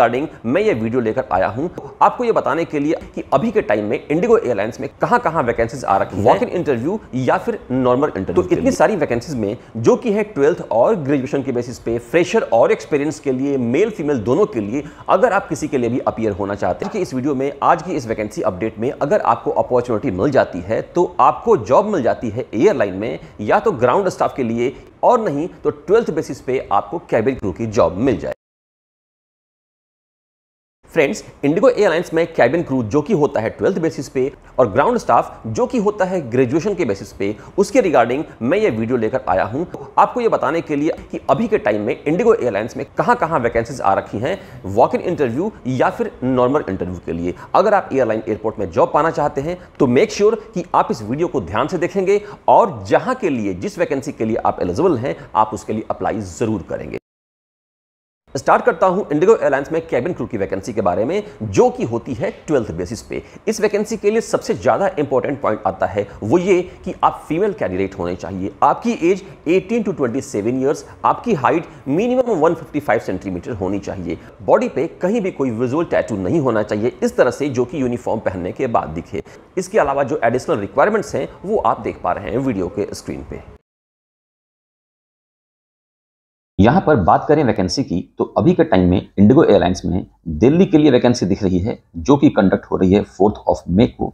regarding मैं ये video लेकर आया हूँ आपको ये बताने के लिए कि अभी के टाइम में इंडिगो एयरलाइंस में कहाँ कहाँ वैकेंसीज आ रखी वॉक इन इंटरव्यू या फिर नॉर्मल इंटरव्यू तो इतनी सारी वैकेंसीज में जो कि है ट्वेल्थ और ग्रेजुएशन के बेसिस पे फ्रेशर और एक्सपीरियंस के लिए मेल फीमेल दोनों के लिए अगर आप किसी के लिए भी अपियर होना चाहते हैं कि इस वीडियो में आज की इस वैकेंसी अपडेट में अगर आपको अपॉर्चुनिटी मिल जाती है तो आपको जॉब मिल जाती है एयरलाइन में या तो ग्राउंड स्टाफ के लिए और नहीं तो ट्वेल्थ बेसिस पे आपको कैबिन क्रू की जॉब मिल जाए फ्रेंड्स इंडिगो एयरलाइंस में कैबिन क्रू जो कि होता है ट्वेल्थ बेसिस पे और ग्राउंड स्टाफ जो कि होता है ग्रेजुएशन के बेसिस पे उसके रिगार्डिंग मैं ये वीडियो लेकर आया हूँ तो आपको ये बताने के लिए कि अभी के टाइम में इंडिगो एयरलाइंस में कहाँ कहाँ वैकेंसीज आ रखी हैं वॉक इन इंटरव्यू या फिर नॉर्मल इंटरव्यू के लिए अगर आप एयरलाइन एयरपोर्ट में जॉब पाना चाहते हैं तो मेक श्योर sure कि आप इस वीडियो को ध्यान से देखेंगे और जहाँ के लिए जिस वैकेंसी के लिए आप एलिजिबल हैं आप उसके लिए अप्लाई ज़रूर करेंगे स्टार्ट करता हूं इंडिगो एयरलाइंस में कैबिन क्रू की वैकेंसी के बारे में जो कि होती है ट्वेल्थ बेसिस पे इस वैकेंसी के लिए सबसे ज़्यादा इंपॉर्टेंट पॉइंट आता है वो ये कि आप फीमेल कैंडिडेट होने चाहिए आपकी एज 18 टू 27 ईयर्स आपकी हाइट मिनिमम 155 सेंटीमीटर होनी चाहिए बॉडी पे कहीं भी कोई विजुअल टैटू नहीं होना चाहिए इस तरह से जो कि यूनिफॉर्म पहनने के बाद दिखे इसके अलावा जो एडिशनल रिक्वायरमेंट्स हैं वो आप देख पा रहे हैं वीडियो के स्क्रीन पर यहाँ पर बात करें वैकेंसी की तो अभी के टाइम में इंडिगो एयरलाइंस में दिल्ली के लिए वैकेंसी दिख रही है जो कि कंडक्ट हो रही है फोर्थ ऑफ मे को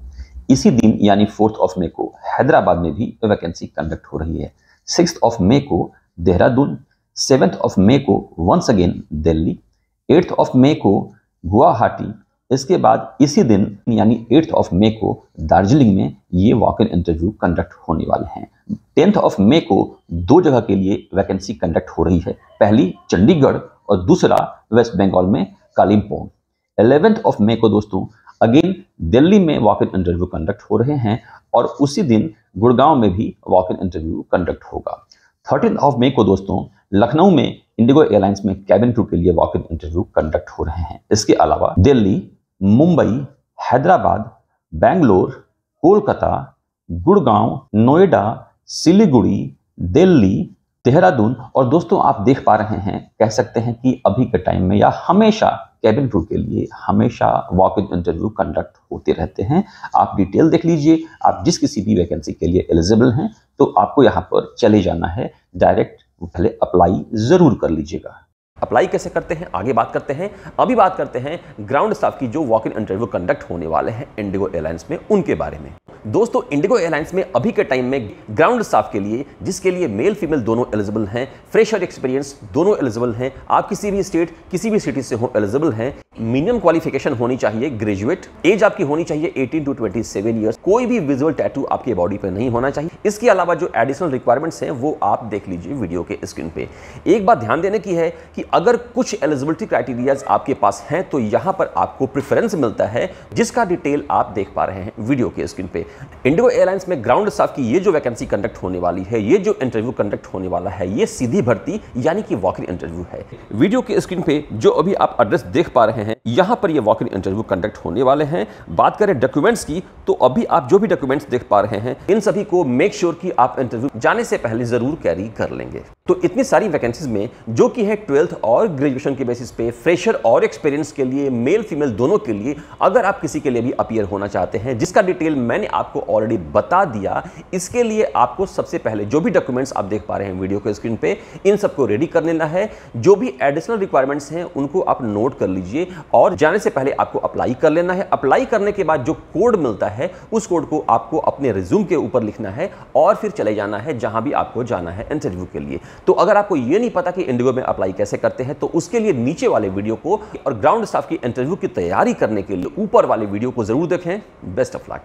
इसी दिन यानी फोर्थ ऑफ मे को हैदराबाद में भी वैकेंसी कंडक्ट हो रही है सिक्स ऑफ मे को देहरादून सेवेंथ ऑफ मे को once again Delhi eighth of May को गुवाहाटी इसके बाद इसी दिन यानी एट्थ ऑफ मे को दार्जिलिंग में ये वॉक इन इंटरव्यू कंडक्ट होने वाले हैं टेंथ ऑफ मे को दो जगह के लिए वैकेंसी कंडक्ट हो रही है पहली चंडीगढ़ और दूसरा वेस्ट बंगाल में कालिम्पोंग एलेवेंथ ऑफ मे को दोस्तों अगेन दिल्ली में वॉक इन इंटरव्यू कंडक्ट हो रहे हैं और उसी दिन गुड़गांव में भी वॉक इन इंटरव्यू कंडक्ट होगा थर्टीन ऑफ मे को दोस्तों लखनऊ में इंडिगो एयरलाइंस में कैबिन क्रू के लिए वॉक इन इंटरव्यू कंडक्ट हो रहे हैं इसके अलावा दिल्ली मुंबई हैदराबाद बेंगलोर कोलकाता गुड़गांव नोएडा सिलीगुड़ी दिल्ली देहरादून और दोस्तों आप देख पा रहे हैं कह सकते हैं कि अभी के टाइम में या हमेशा कैबिन क्रू के लिए हमेशा वॉक इन इंटरव्यू कंडक्ट होते रहते हैं आप डिटेल देख लीजिए आप जिस किसी भी वैकेंसी के लिए एलिजिबल हैं तो आपको यहाँ पर चले जाना है डायरेक्ट पहले अप्लाई ज़रूर कर लीजिएगा अप्लाई कैसे करते हैं आगे बात करते हैं अभी बात करते हैं ग्राउंड स्टाफ की जो वॉक इन इंटरव्यू कंडक्ट होने वाले हैं इंडिगो एयरलाइंस में उनके बारे में दोस्तों इंडिगो एयरलाइंस में अभी के टाइम में ग्राउंड स्टाफ के लिए जिसके लिए मेल फीमेल दोनों एलिजिबल हैं फ्रेशर एक्सपीरियंस दोनों एलिजिबल हैं आप किसी भी स्टेट किसी भी सिटी से हो एलिजिबल हैं मिनिमम क्वालिफिकेशन होनी चाहिए ग्रेजुएट एज आपकी होनी चाहिए 18 टू 27 इयर्स कोई भी विजुअल टैटू आपके बॉडी पर नहीं होना चाहिए इसके अलावा जो एडिशनल रिक्वायरमेंट्स हैं वो आप देख लीजिए वीडियो के स्क्रीन पे एक बात ध्यान देने की है कि अगर कुछ एलिजिबिलिटी क्राइटेरियाज आपके पास हैं तो यहाँ पर आपको प्रिफरेंस मिलता है जिसका डिटेल आप देख पा रहे हैं वीडियो के स्क्रीन पे इंडिगो एयरलाइंस में ग्राउंड स्टाफ की ये जो वैकेंसी कंडक्ट होने वाली है ये जो इंटरव्यू कंडक्ट होने वाला है ये सीधी भर्ती यानी कि वॉकर इंटरव्यू है वीडियो की स्क्रीन पे जो अभी आप एड्रेस देख पा रहे हैं यहाँ पर ये वॉकर इंटरव्यू कंडक्ट होने वाले हैं बात करें डॉक्यूमेंट्स की तो अभी आप जो भी डॉक्यूमेंट्स देख पा रहे हैं इन सभी को मेक श्योर sure कि आप इंटरव्यू जाने से पहले जरूर कैरी कर लेंगे तो इतनी सारी वैकेंसीज में जो कि है ट्वेल्थ और ग्रेजुएशन के बेसिस पे फ्रेशर और एक्सपीरियंस के लिए मेल फीमेल दोनों के लिए अगर आप किसी के लिए भी अपियर होना चाहते हैं जिसका डिटेल मैंने आपको ऑलरेडी बता दिया इसके लिए आपको सबसे पहले जो भी डॉक्यूमेंट्स आप देख पा रहे हैं वीडियो के स्क्रीन पे इन सबको रेडी कर लेना है जो भी एडिशनल रिक्वायरमेंट्स हैं उनको आप नोट कर लीजिए और जाने से पहले आपको अप्लाई कर लेना है अप्लाई करने के बाद जो कोड मिलता है उस कोड को आपको अपने रिज्यूम के ऊपर लिखना है और फिर चले जाना है जहां भी आपको जाना है इंटरव्यू के लिए तो अगर आपको यह नहीं पता कि इंडिगो में अप्लाई कैसे करते हैं तो उसके लिए नीचे वाले वीडियो को और ग्राउंड स्टाफ की इंटरव्यू की तैयारी करने के लिए ऊपर वाले वीडियो को जरूर देखें बेस्ट ऑफ लक